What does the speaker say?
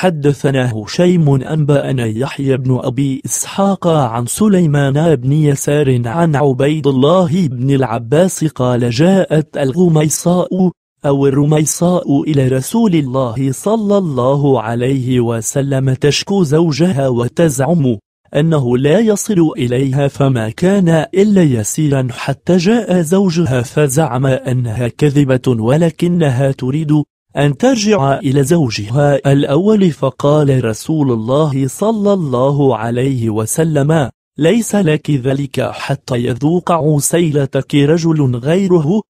حدثنا هشيم أنبأنا يحيى بن أبي إسحاق عن سليمان بن يسار عن عبيد الله بن العباس قال جاءت الغميصاء أو الرميصاء إلى رسول الله صلى الله عليه وسلم تشكو زوجها وتزعم أنه لا يصل إليها فما كان إلا يسيرا حتى جاء زوجها فزعم أنها كذبة ولكنها تريد أن ترجع إلى زوجها الأول فقال رسول الله صلى الله عليه وسلم ليس لك ذلك حتى يذوق عسيلتك رجل غيره